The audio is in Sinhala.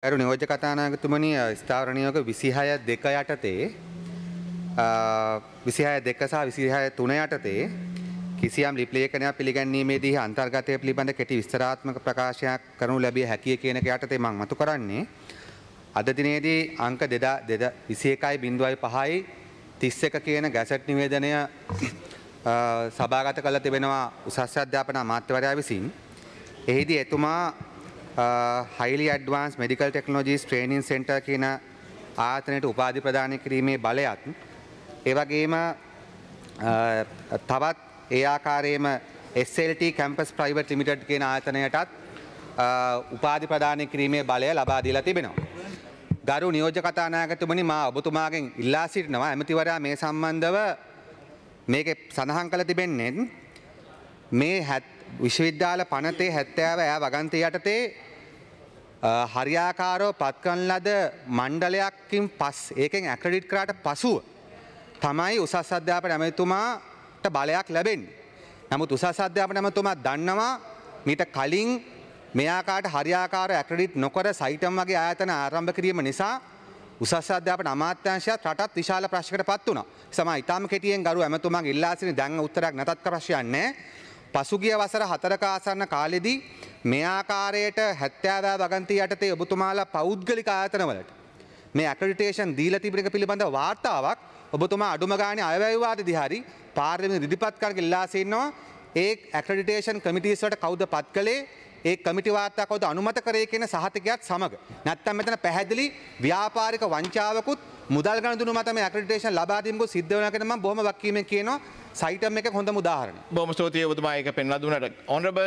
ඇරු නියෝජ කතානාගතුමනි ස්ථාවරණයෝග විසිහය දෙක යටතේ විසිහය දෙකසා විසිහය තුන යටතේ කිසියම් ලිපලේකනයක් පිළිගැනීමේදී අන්තර්ගතය පිළිබඳ කෙටි විස්තරාත්මක ප්‍රකාශයක් කරනු ලැබිය හැකිය කියනක යටතේ මං මතු කරන්නේ අද දිනේදී අංක දෙදා දෙද විසි එකයි බිඳුවයි පහයි තිස්ස එක කියන ගැසට් නිවේදනය සභාගත කළ තිබෙනවා උසස් අධ්‍යාපන අමාත්‍යවරයා විසින් එහිදී එතුමා highly advanced medical technologies training center කියන ආතනයට උපාධි ප්‍රධානය කිරීමේ බලයත්. ඒවගේම uh, තවත් ඒ ආකාරයේම SLT කැම්පස් ප්‍රයිවට් ලිමිටඩ් කියන ආයතනයටත් uh, උපාධි ප්‍රදානය කිරීමේ බලය ලබා දීලා තිබෙනවා. ගරු නියෝජ කතානාගතුමනි මා ඔබතුමාගෙන් ඉල්ලා සිටිනවා ඇමතිවරයා මේ සම්බන්ධව මේක සඳහන් කළ තිබෙන්නේ මේ විශ්වවිද්‍යාල පනතේ හැත්තෑව ඇ වගන්ත යටතේ හරියාකාරෝ පත්කන් ලද මණ්ඩලයක්කින් පස් ඒකෙන් ඇක්‍රඩිට් කරාට පසුව තමයි උසස් අධ්‍යාපන ඇමතුමාට බලයක් ලැබෙන්. නමුත් උසස් අධ්‍යාපන ඇමතුමා දන්නවා මීට කලින් මෙයාකාට හරියාකාර ඇක්‍රඩිට් නොකර සයිටම් වගේ ආයතන ආරම්භ කිරීම නිසා උසස් අධ්‍යාපන අමාත්‍යංශයත් රටත් විශාල ප්‍රශ්කට පත් වුණා. සමා ඉතාම කෙටියෙන් ගරු ඇමතුමා ඉල්ලාසින දැන් උත්තරයක් නැතත් ප්‍රශ්යන්නේ. පසුගිය වසර හතරක ආසන්න කාලෙදී මේ ආකාරයට හැත්තෑදා වගන්තී යටතේ ඔබතුමාලා පෞද්ගලික ආයතනවලට මේ ඇකඩිටේෂන් දීල තිබික පිළිබඳ වාර්තාවක් ඔබතුමා අඩුමගානය අයවැයවාද දිහාරි පාර්ලිමි දිදිපත්කාරක ඉල්ලාසින්නවා ඒ ඇක්‍රඩිටේෂන් කමිටිස්වට කවුද පත් කළේ ඒ කමිටිවාර්තා කවද අනුමත කරය කියෙන සහතිකයක් සමඟ නැත්තම් මෙතන පැහැදිලි ව්‍යාපාරික වංචාවකුත් මුදල් ගණතුන මතම ඇක්‍රටේෂන් ලබාදීමක සිද්ධ වනකටම බොහම වක්කීම කියනවා සයිටම් එක හොඳ මුදාහරන බොම ස්තෝතිය තුමා එක පෙන්ලදුනට ඔොනබ